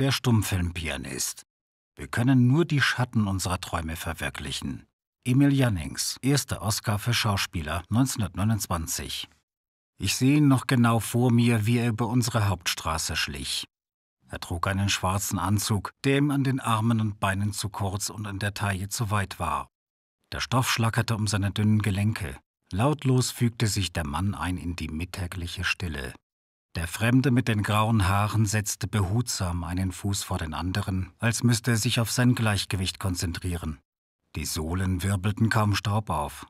der Stummfilmpianist. Wir können nur die Schatten unserer Träume verwirklichen. Emil Jannings, erster Oscar für Schauspieler 1929. Ich sehe ihn noch genau vor mir, wie er über unsere Hauptstraße schlich. Er trug einen schwarzen Anzug, der ihm an den Armen und Beinen zu kurz und an der Taille zu weit war. Der Stoff schlackerte um seine dünnen Gelenke. Lautlos fügte sich der Mann ein in die mittägliche Stille. Der Fremde mit den grauen Haaren setzte behutsam einen Fuß vor den anderen, als müsste er sich auf sein Gleichgewicht konzentrieren. Die Sohlen wirbelten kaum Staub auf.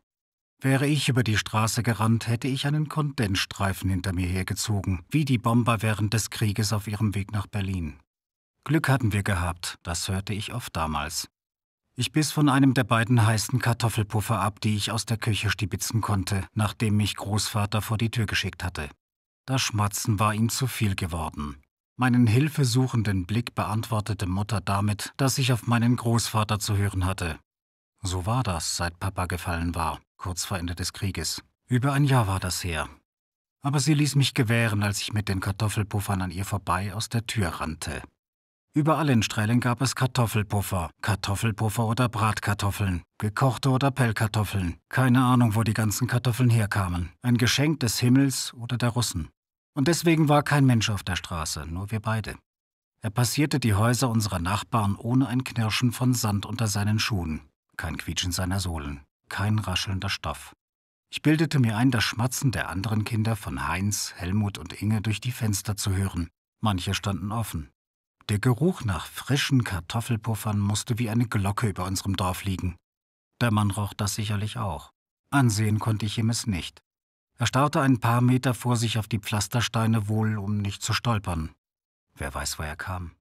Wäre ich über die Straße gerannt, hätte ich einen Kondensstreifen hinter mir hergezogen, wie die Bomber während des Krieges auf ihrem Weg nach Berlin. Glück hatten wir gehabt, das hörte ich oft damals. Ich biss von einem der beiden heißen Kartoffelpuffer ab, die ich aus der Küche stibitzen konnte, nachdem mich Großvater vor die Tür geschickt hatte. Das Schmatzen war ihm zu viel geworden. Meinen hilfesuchenden Blick beantwortete Mutter damit, dass ich auf meinen Großvater zu hören hatte. So war das, seit Papa gefallen war, kurz vor Ende des Krieges. Über ein Jahr war das her. Aber sie ließ mich gewähren, als ich mit den Kartoffelpuffern an ihr vorbei aus der Tür rannte. Überall in Strählen gab es Kartoffelpuffer, Kartoffelpuffer oder Bratkartoffeln, gekochte oder Pellkartoffeln. Keine Ahnung, wo die ganzen Kartoffeln herkamen. Ein Geschenk des Himmels oder der Russen. Und deswegen war kein Mensch auf der Straße, nur wir beide. Er passierte die Häuser unserer Nachbarn ohne ein Knirschen von Sand unter seinen Schuhen, kein Quietschen seiner Sohlen, kein raschelnder Stoff. Ich bildete mir ein, das Schmatzen der anderen Kinder von Heinz, Helmut und Inge durch die Fenster zu hören. Manche standen offen. Der Geruch nach frischen Kartoffelpuffern musste wie eine Glocke über unserem Dorf liegen. Der Mann roch das sicherlich auch. Ansehen konnte ich ihm es nicht. Er starrte ein paar Meter vor sich auf die Pflastersteine wohl, um nicht zu stolpern. Wer weiß, wo er kam.